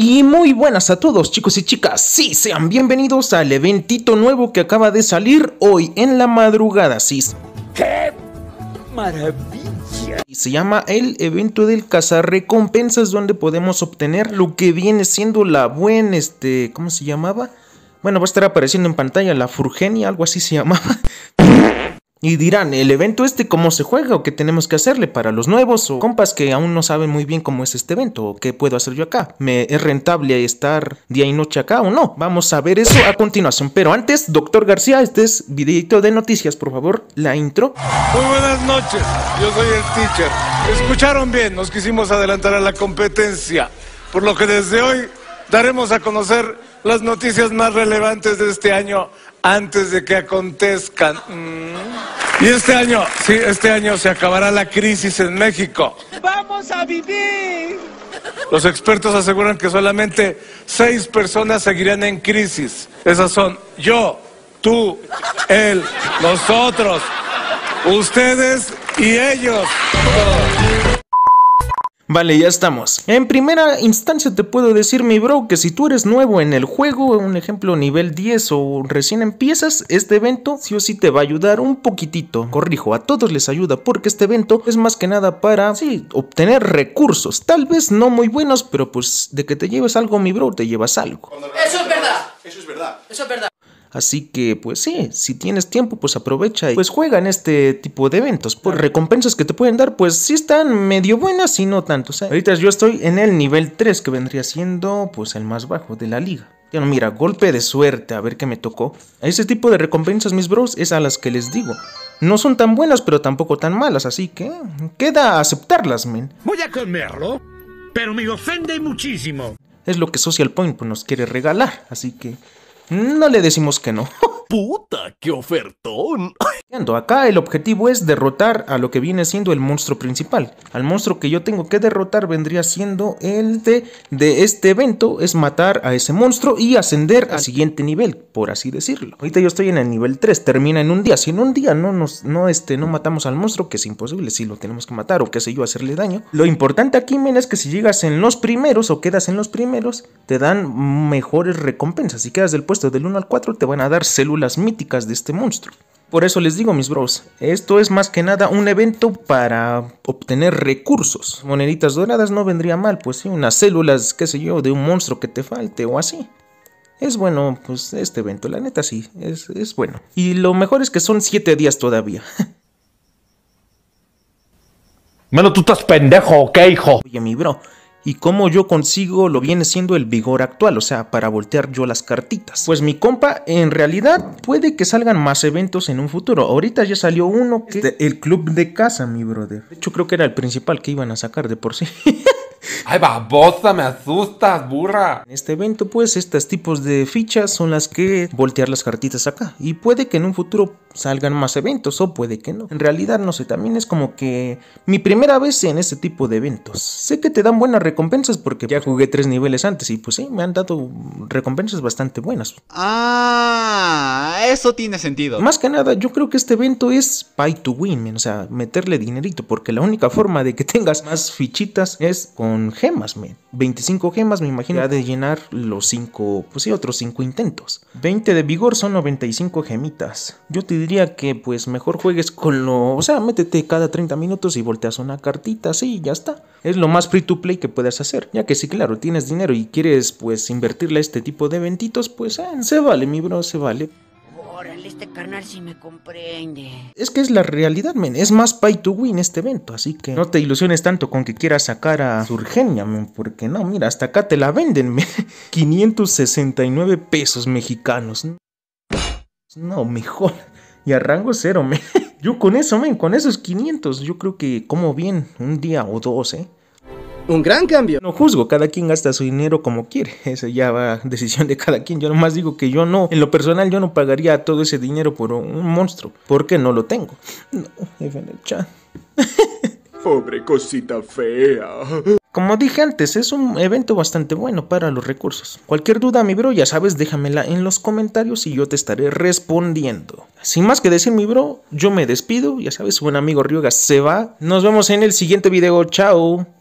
Y muy buenas a todos chicos y chicas, sí, sean bienvenidos al eventito nuevo que acaba de salir hoy en la madrugada, sí. ¡Qué maravilla! Y se llama el evento del cazarrecompensas donde podemos obtener lo que viene siendo la buena, este, ¿cómo se llamaba? Bueno, va a estar apareciendo en pantalla la Furgenia, algo así se llamaba. Y dirán, ¿el evento este cómo se juega o qué tenemos que hacerle para los nuevos o compas que aún no saben muy bien cómo es este evento o qué puedo hacer yo acá? ¿Me es rentable estar día y noche acá o no? Vamos a ver eso a continuación. Pero antes, doctor García, este es videito de noticias, por favor, la intro. Muy buenas noches, yo soy el teacher. Escucharon bien, nos quisimos adelantar a la competencia, por lo que desde hoy daremos a conocer las noticias más relevantes de este año antes de que acontezcan. Mm. Y este año, sí, este año se acabará la crisis en México. Vamos a vivir. Los expertos aseguran que solamente seis personas seguirán en crisis. Esas son yo, tú, él, nosotros, ustedes y ellos. Vale, ya estamos. En primera instancia te puedo decir, mi bro, que si tú eres nuevo en el juego, un ejemplo nivel 10 o recién empiezas, este evento sí o sí te va a ayudar un poquitito. Corrijo, a todos les ayuda porque este evento es más que nada para, sí, obtener recursos. Tal vez no muy buenos, pero pues de que te lleves algo, mi bro, te llevas algo. Eso es verdad. Eso es verdad. Eso es verdad. Así que, pues sí, si tienes tiempo, pues aprovecha y pues juega en este tipo de eventos. Por recompensas que te pueden dar, pues sí están medio buenas y no tanto. ahorita yo estoy en el nivel 3, que vendría siendo pues el más bajo de la liga. Ya no, mira, golpe de suerte, a ver qué me tocó. Ese tipo de recompensas, mis bros, es a las que les digo. No son tan buenas, pero tampoco tan malas, así que queda aceptarlas, men. Voy a comerlo, pero me ofende muchísimo. Es lo que Social Point pues, nos quiere regalar, así que no le decimos que no. ¡Puta, qué ofertón! Acá el objetivo es derrotar a lo que viene siendo el monstruo principal. Al monstruo que yo tengo que derrotar vendría siendo el de, de este evento, es matar a ese monstruo y ascender al siguiente nivel, por así decirlo. Ahorita yo estoy en el nivel 3, termina en un día. Si en un día no, nos, no, este, no matamos al monstruo, que es imposible, si lo tenemos que matar o qué sé yo, hacerle daño. Lo importante aquí, Mena, es que si llegas en los primeros o quedas en los primeros, te dan mejores recompensas. Si quedas del puesto del 1 al 4, te van a dar células míticas de este monstruo. Por eso les digo, mis bros, esto es más que nada un evento para obtener recursos. Moneditas doradas no vendría mal, pues sí, unas células, qué sé yo, de un monstruo que te falte o así. Es bueno, pues este evento, la neta sí, es, bueno. Y lo mejor es que son siete días todavía. Mano, tú estás pendejo, ¿qué, hijo? Oye, mi bro, y cómo yo consigo lo viene siendo el vigor actual, o sea, para voltear yo las cartitas. Pues mi compa, en realidad puede que salgan más eventos en un futuro. Ahorita ya salió uno que... el club de casa, mi brother. De hecho, creo que era el principal que iban a sacar de por sí. ¡Ay, babosa! ¡Me asustas, burra! En este evento, pues, estos tipos de fichas son las que voltear las cartitas acá. Y puede que en un futuro salgan más eventos o puede que no. En realidad no sé, también es como que mi primera vez en este tipo de eventos. Sé que te dan buenas recompensas porque ya pues, jugué tres niveles antes y pues sí, me han dado recompensas bastante buenas. Ah, eso tiene sentido. Más que nada, yo creo que este evento es pay to win, o sea, meterle dinerito porque la única forma de que tengas más fichitas es con gemas, men. 25 gemas me imagino ha de llenar los 5, pues sí, otros 5 intentos. 20 de vigor son 95 gemitas. Yo te que pues mejor juegues con lo... O sea, métete cada 30 minutos y volteas una cartita, sí, ya está. Es lo más free to play que puedes hacer. Ya que si claro, tienes dinero y quieres pues invertirle a este tipo de eventitos, pues ah, se vale, mi bro, se vale. Órale, este canal sí me comprende. Es que es la realidad, men. Es más pay to win este evento, así que no te ilusiones tanto con que quieras sacar a Surgenia, men. Porque no, mira, hasta acá te la venden, men. 569 pesos mexicanos. No, mejor y a rango cero, me. Yo con eso, men, con esos 500, yo creo que como bien un día o dos, ¿eh? Un gran cambio. No juzgo, cada quien gasta su dinero como quiere. Esa ya va decisión de cada quien. Yo nomás digo que yo no, en lo personal, yo no pagaría todo ese dinero por un monstruo, porque no lo tengo. No, chat. Pobre cosita fea. Como dije antes, es un evento bastante bueno para los recursos. Cualquier duda, mi bro, ya sabes, déjamela en los comentarios y yo te estaré respondiendo. Sin más que decir, mi bro, yo me despido. Ya sabes, buen amigo Ryuga se va. Nos vemos en el siguiente video. Chao.